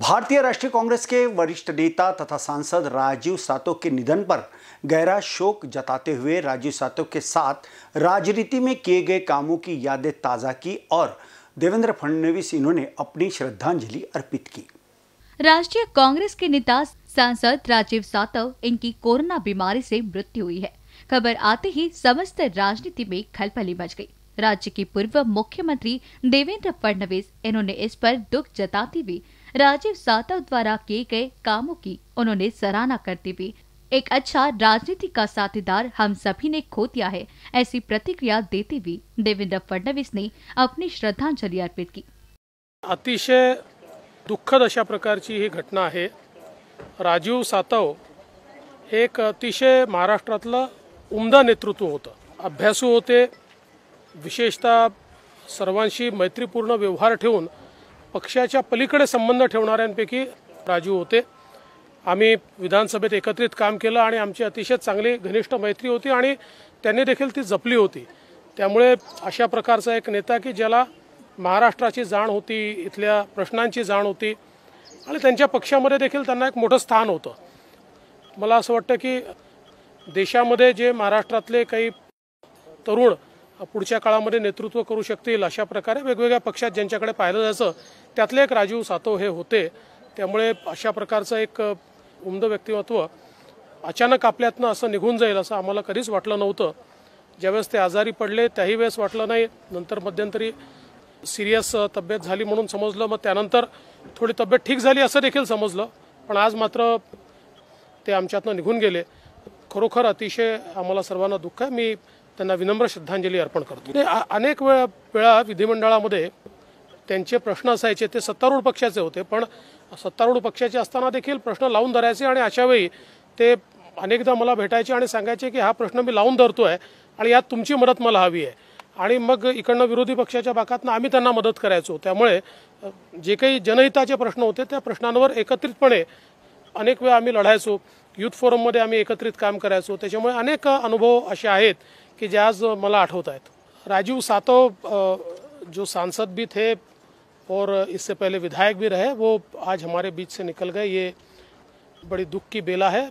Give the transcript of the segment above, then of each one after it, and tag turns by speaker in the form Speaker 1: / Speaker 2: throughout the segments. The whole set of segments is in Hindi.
Speaker 1: भारतीय राष्ट्रीय कांग्रेस के वरिष्ठ नेता तथा सांसद राजीव सातव के निधन पर गहरा शोक जताते हुए राजीव सातव के साथ राजनीति में किए गए कामों की यादें ताज़ा की और देवेंद्र फडणवीस इन्होंने अपनी श्रद्धांजलि अर्पित की
Speaker 2: राष्ट्रीय कांग्रेस के नेता सांसद राजीव सातव इनकी कोरोना बीमारी से मृत्यु हुई है खबर आते ही समस्त राजनीति में खलपली मच गई राज्य के पूर्व मुख्यमंत्री देवेंद्र फडणवीस इन्होंने इस पर दुख जताते हुए राजीव सातव द्वारा किए गए कामों की उन्होंने सराहना करते हुए एक अच्छा राजनीति का साथीदार हम सभी ने खो दिया है ऐसी प्रतिक्रिया देते हुए देवेंद्र फडणवीस ने अपनी श्रद्धांजलि अर्पित की
Speaker 1: अतिशय दुखद अशा प्रकारची ही घटना है राजीव सातव एक अतिशय महाराष्ट्र उमदा नेतृत्व होता अभ्यासू होते विशेषतः सर्वांशी मैत्रीपूर्ण व्यवहार ठेवून पक्षाच्या पलीकडे संबंध ठेवणाऱ्यांपैकी राजू होते आम्ही विधानसभेत एकत्रित काम केलं आणि आमची अतिशय चांगली घनिष्ठ मैत्री होती आणि त्यांनी देखील ती जपली होती त्यामुळे अशा प्रकारचा एक नेता की ज्याला महाराष्ट्राची जाण होती इथल्या प्रश्नांची जाण होती आणि त्यांच्या पक्षामध्ये देखील त्यांना एक मोठं स्थान होतं मला असं वाटतं की देशामध्ये जे महाराष्ट्रातले काही तरुण पुढच्या काळामध्ये नेतृत्व करू शकतील अशा प्रकारे वेगवेगळ्या पक्षात ज्यांच्याकडे पाहिलं जायचं त्यातले एक राजीव सातव हे होते त्यामुळे अशा प्रकारचं एक उमद व्यक्तिमत्व अचानक आपल्यातनं असं निघून जाईल असं आम्हाला कधीच वाटलं नव्हतं ज्यावेळेस ते आजारी पडले त्याही वेळेस वाटलं नाही नंतर मध्यंतरी सिरियस तब्येत झाली म्हणून समजलं मग त्यानंतर थोडी तब्येत ठीक झाली असं देखील समजलं पण आज मात्र ते आमच्यातनं निघून गेले खरोखर अतिशय आम्हाला सर्वांना दुःख आहे मी त्यांना विनम्र श्रद्धांजली अर्पण करतो अनेक वेळा वेळा विधिमंडळामध्ये त्यांचे प्रश्न असायचे ते सत्तारूढ पक्षाचे होते पण सत्तारूढ पक्षाचे असताना देखील प्रश्न लावून धरायचे आणि अशावेळी ते अनेकदा मला भेटायचे आणि सांगायचे की हा प्रश्न मी लावून धरतो आहे आणि यात तुमची मदत मला हवी आहे आणि मग इकडनं विरोधी पक्षाच्या बाकातनं आम्ही त्यांना मदत करायचो त्यामुळे जे काही जनहिताचे प्रश्न होते त्या प्रश्नांवर एकत्रितपणे अनेक वेळा आम्ही लढायचो यूथ फोरम मध्य आम्मी एकत्रित काम करो अनेक अनुभव असे कि जे आज मला आठवता है राजीव सातव जो सांसद भी थे और इससे पहले विधायक भी रहे वो आज हमारे बीच से निकल गए ये बड़ी दुख की बेला है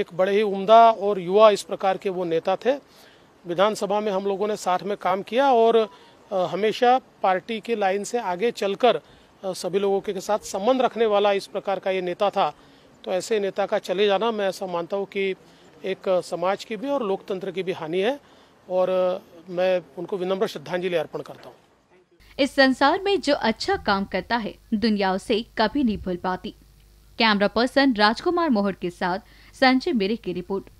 Speaker 1: एक बड़े ही उम्दा और युवा इस प्रकार के वो नेता थे विधानसभा में हम लोगों ने साथ में काम किया और हमेशा पार्टी की लाइन से आगे चलकर सभी लोगों के साथ संबंध रखने वाला इस प्रकार का ये नेता था तो ऐसे नेता का चले जाना मैं ऐसा मानता हूँ कि एक समाज की भी और लोकतंत्र की भी हानि है और मैं उनको विनम्र श्रद्धांजलि अर्पण करता हूँ
Speaker 2: इस संसार में जो अच्छा काम करता है दुनिया उसे कभी नहीं भूल पाती कैमरा पर्सन राजकुमार मोहर के साथ संजय मेरे की रिपोर्ट